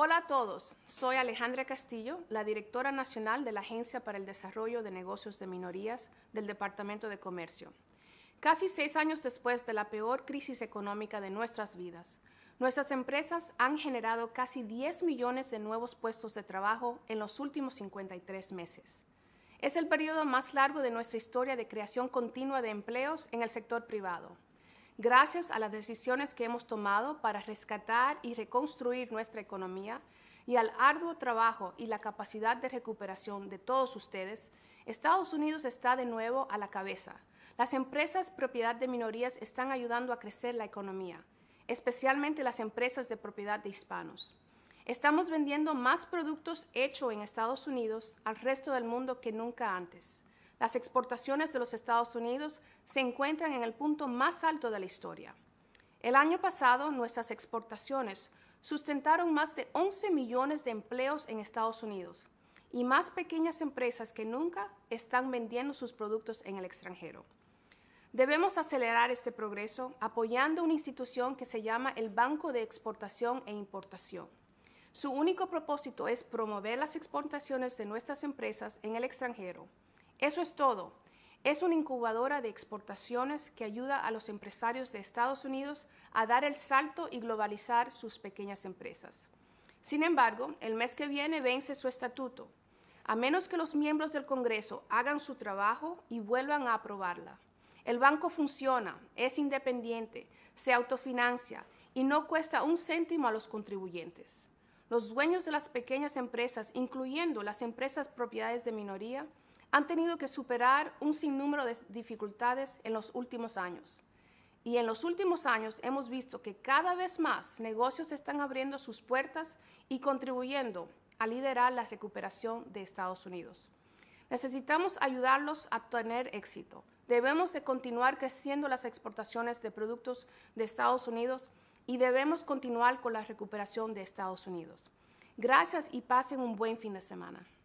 Hola a todos, soy Alejandra Castillo, la directora nacional de la Agencia para el Desarrollo de Negocios de Minorías del Departamento de Comercio. Casi seis años después de la peor crisis económica de nuestras vidas, nuestras empresas han generado casi 10 millones de nuevos puestos de trabajo en los últimos 53 meses. Es el periodo más largo de nuestra historia de creación continua de empleos en el sector privado. Gracias a las decisiones que hemos tomado para rescatar y reconstruir nuestra economía y al arduo trabajo y la capacidad de recuperación de todos ustedes, Estados Unidos está de nuevo a la cabeza. Las empresas propiedad de minorías están ayudando a crecer la economía, especialmente las empresas de propiedad de hispanos. Estamos vendiendo más productos hechos en Estados Unidos al resto del mundo que nunca antes. Las exportaciones de los Estados Unidos se encuentran en el punto más alto de la historia. El año pasado, nuestras exportaciones sustentaron más de 11 millones de empleos en Estados Unidos y más pequeñas empresas que nunca están vendiendo sus productos en el extranjero. Debemos acelerar este progreso apoyando una institución que se llama el Banco de Exportación e Importación. Su único propósito es promover las exportaciones de nuestras empresas en el extranjero eso es todo. Es una incubadora de exportaciones que ayuda a los empresarios de Estados Unidos a dar el salto y globalizar sus pequeñas empresas. Sin embargo, el mes que viene vence su estatuto, a menos que los miembros del Congreso hagan su trabajo y vuelvan a aprobarla. El banco funciona, es independiente, se autofinancia y no cuesta un céntimo a los contribuyentes. Los dueños de las pequeñas empresas, incluyendo las empresas propiedades de minoría, han tenido que superar un sinnúmero de dificultades en los últimos años. Y en los últimos años hemos visto que cada vez más negocios están abriendo sus puertas y contribuyendo a liderar la recuperación de Estados Unidos. Necesitamos ayudarlos a tener éxito. Debemos de continuar creciendo las exportaciones de productos de Estados Unidos y debemos continuar con la recuperación de Estados Unidos. Gracias y pasen un buen fin de semana.